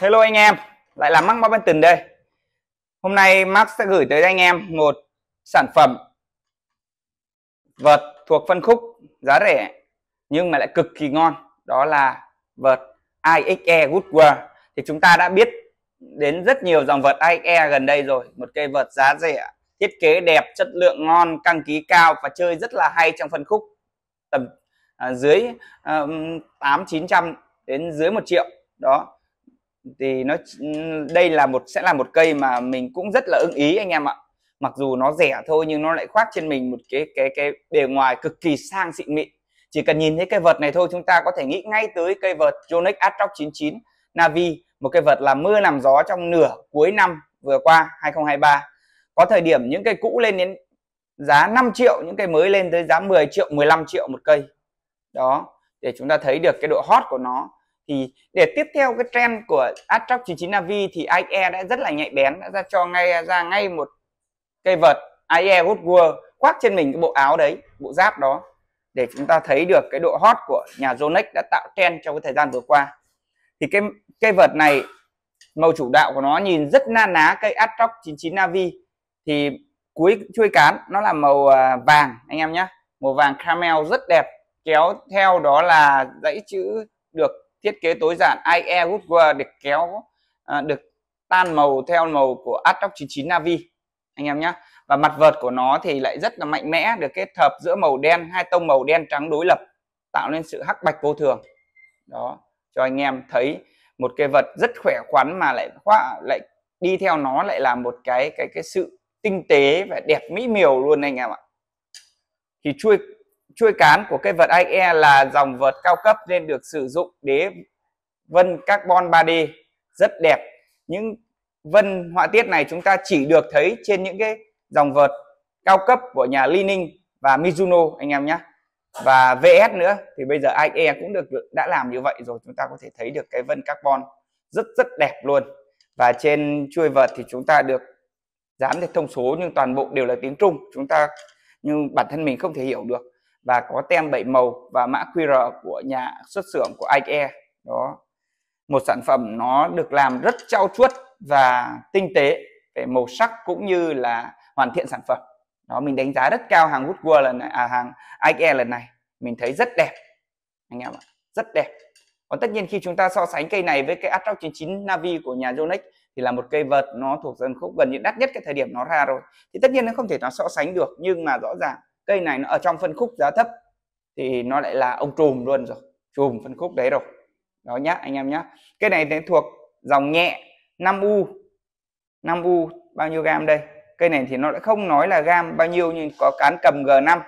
Hello anh em, lại là Mark Mark Văn Tình đây. Hôm nay Mark sẽ gửi tới anh em một sản phẩm vợt thuộc phân khúc giá rẻ nhưng mà lại cực kỳ ngon, đó là vợt IXE Goodwear. Thì chúng ta đã biết đến rất nhiều dòng vợt IXE gần đây rồi, một cây vợt giá rẻ, thiết kế đẹp, chất lượng ngon, căng ký cao và chơi rất là hay trong phân khúc tầm à, dưới à, 8 900 đến dưới 1 triệu. Đó, thì nó đây là một sẽ là một cây mà mình cũng rất là ưng ý anh em ạ mặc dù nó rẻ thôi nhưng nó lại khoác trên mình một cái cái cái bề ngoài cực kỳ sang xịn mịn chỉ cần nhìn thấy cây vật này thôi chúng ta có thể nghĩ ngay tới cây vật Yonex Atrox 99 Navi một cây vật là mưa làm gió trong nửa cuối năm vừa qua 2023 có thời điểm những cây cũ lên đến giá 5 triệu những cây mới lên tới giá 10 triệu 15 triệu một cây đó để chúng ta thấy được cái độ hot của nó thì để tiếp theo cái trend của Atrox 99 Navi thì IE đã rất là nhạy bén đã ra cho ngay ra ngay một cây vợt IE Woodward khoác trên mình cái bộ áo đấy bộ giáp đó để chúng ta thấy được cái độ hot của nhà Yonex đã tạo trend trong cái thời gian vừa qua thì cái cây vợt này màu chủ đạo của nó nhìn rất na ná cây Atrox 99 Navi thì cuối chuôi cán nó là màu à, vàng anh em nhé màu vàng caramel rất đẹp kéo theo đó là dãy chữ được thiết kế tối giản IE Woodward được kéo à, được tan màu theo màu của Adrock 99 Navi anh em nhé và mặt vợt của nó thì lại rất là mạnh mẽ được kết hợp giữa màu đen hai tông màu đen trắng đối lập tạo nên sự hắc bạch vô thường đó cho anh em thấy một cái vật rất khỏe khoắn mà lại khoa lại đi theo nó lại là một cái cái cái sự tinh tế và đẹp mỹ miều luôn anh em ạ thì chuôi Chuôi cán của cây vợt IE là dòng vợt cao cấp nên được sử dụng để vân carbon 3D rất đẹp. Những vân họa tiết này chúng ta chỉ được thấy trên những cái dòng vợt cao cấp của nhà Lining và Mizuno anh em nhé. Và VS nữa thì bây giờ IE cũng được đã làm như vậy rồi chúng ta có thể thấy được cái vân carbon rất rất đẹp luôn. Và trên chuôi vợt thì chúng ta được dán được thông số nhưng toàn bộ đều là tiếng Trung. Chúng ta nhưng bản thân mình không thể hiểu được và có tem 7 màu và mã QR của nhà xuất xưởng của IKE đó một sản phẩm nó được làm rất trau chuốt và tinh tế về màu sắc cũng như là hoàn thiện sản phẩm đó mình đánh giá rất cao hàng Woodward lần này à hàng IKE lần này mình thấy rất đẹp anh em ạ rất đẹp còn tất nhiên khi chúng ta so sánh cây này với cây Atrox 99 Navi của nhà Yonex thì là một cây vợt nó thuộc dần khúc gần như đắt nhất cái thời điểm nó ra rồi thì tất nhiên nó không thể nào so sánh được nhưng mà rõ ràng cây này nó ở trong phân khúc giá thấp thì nó lại là ông trùm luôn rồi trùm phân khúc đấy rồi đó nhá anh em nhá cái này thì thuộc dòng nhẹ 5 u 5 u bao nhiêu gam đây cây này thì nó lại không nói là gam bao nhiêu nhưng có cán cầm G5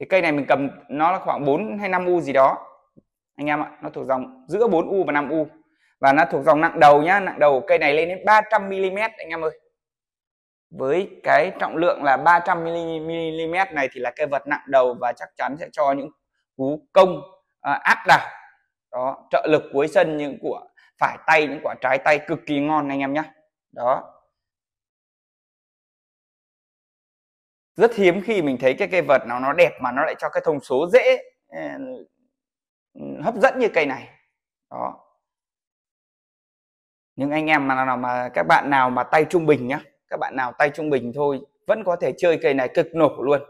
thì cây này mình cầm nó là khoảng 4 hay 5 u gì đó anh em ạ nó thuộc dòng giữa 4 u và 5 u và nó thuộc dòng nặng đầu nhá nặng đầu cây này lên đến 300 mm anh em ơi với cái trọng lượng là 300 mm này thì là cây vật nặng đầu và chắc chắn sẽ cho những cú công à, áp đảo đó trợ lực cuối sân những của phải tay những quả trái tay cực kỳ ngon anh em nhé đó rất hiếm khi mình thấy cái cây vật nào nó đẹp mà nó lại cho cái thông số dễ à, hấp dẫn như cây này đó những anh em mà nào mà các bạn nào mà tay trung bình nhá các bạn nào tay trung bình thôi vẫn có thể chơi cây này cực nổ luôn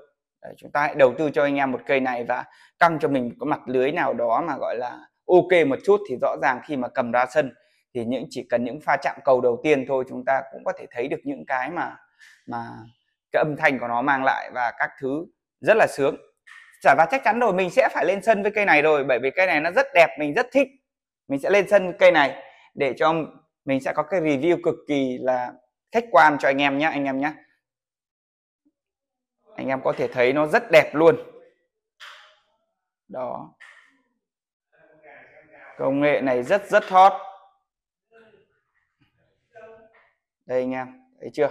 Đấy, chúng ta hãy đầu tư cho anh em một cây này và căng cho mình có mặt lưới nào đó mà gọi là ok một chút thì rõ ràng khi mà cầm ra sân thì những chỉ cần những pha chạm cầu đầu tiên thôi chúng ta cũng có thể thấy được những cái mà mà cái âm thanh của nó mang lại và các thứ rất là sướng trả và chắc chắn rồi mình sẽ phải lên sân với cây này rồi bởi vì cây này nó rất đẹp mình rất thích mình sẽ lên sân cây này để cho mình sẽ có cái review cực kỳ là khách quan cho anh em nhé anh em nhé anh em có thể thấy nó rất đẹp luôn đó công nghệ này rất rất hot đây anh em thấy chưa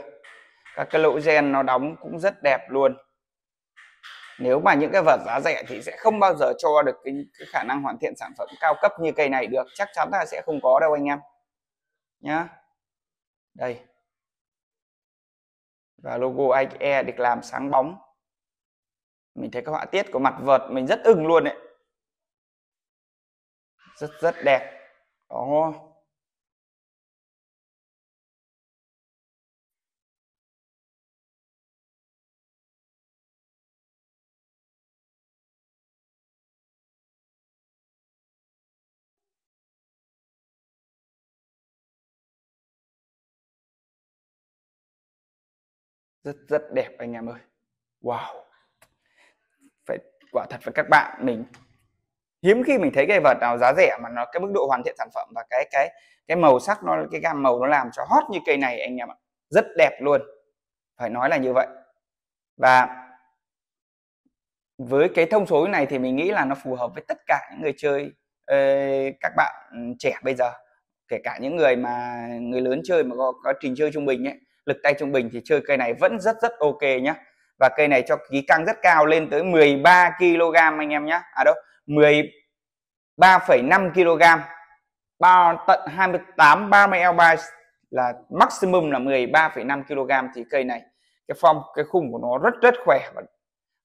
các cái lỗ gen nó đóng cũng rất đẹp luôn nếu mà những cái vật giá rẻ thì sẽ không bao giờ cho được cái, cái khả năng hoàn thiện sản phẩm cao cấp như cây này được chắc chắn là sẽ không có đâu anh em nhá đây và logo IE được làm sáng bóng mình thấy các họa tiết của mặt vợt mình rất ưng luôn đấy rất rất đẹp đó rất rất đẹp anh em ơi wow phải quả thật với các bạn mình hiếm khi mình thấy cái vật nào giá rẻ mà nó cái mức độ hoàn thiện sản phẩm và cái cái cái màu sắc nó cái gam màu nó làm cho hot như cây này anh em ạ rất đẹp luôn phải nói là như vậy và với cái thông số này thì mình nghĩ là nó phù hợp với tất cả những người chơi ờ, các bạn trẻ bây giờ kể cả những người mà người lớn chơi mà có, có trình chơi trung bình ấy lực tay trung bình thì chơi cây này vẫn rất rất ok nhé và cây này cho ký căng rất cao lên tới 13 kg anh em nhé à đâu 13,5 kg bao tận 28 30 L3 là maximum là 13,5 kg thì cây này cái form cái khung của nó rất rất khỏe và,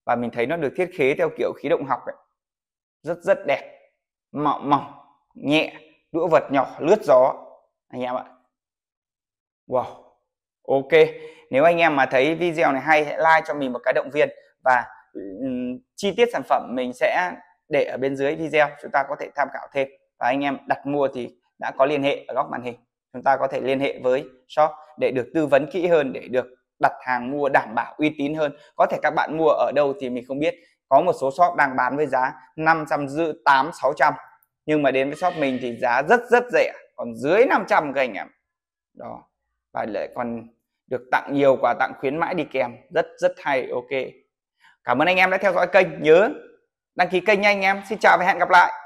và mình thấy nó được thiết kế theo kiểu khí động học ấy. rất rất đẹp mỏng mỏng nhẹ đũa vật nhỏ lướt gió anh em ạ wow Ok, nếu anh em mà thấy video này hay hãy like cho mình một cái động viên và um, chi tiết sản phẩm mình sẽ để ở bên dưới video chúng ta có thể tham khảo thêm và anh em đặt mua thì đã có liên hệ ở góc màn hình chúng ta có thể liên hệ với shop để được tư vấn kỹ hơn để được đặt hàng mua đảm bảo uy tín hơn có thể các bạn mua ở đâu thì mình không biết có một số shop đang bán với giá 500 dư 8 600 nhưng mà đến với shop mình thì giá rất rất rẻ còn dưới 500 các anh em đó và lại còn được tặng nhiều quà tặng khuyến mãi đi kèm rất rất hay ok cảm ơn anh em đã theo dõi kênh nhớ đăng ký kênh nha anh em xin chào và hẹn gặp lại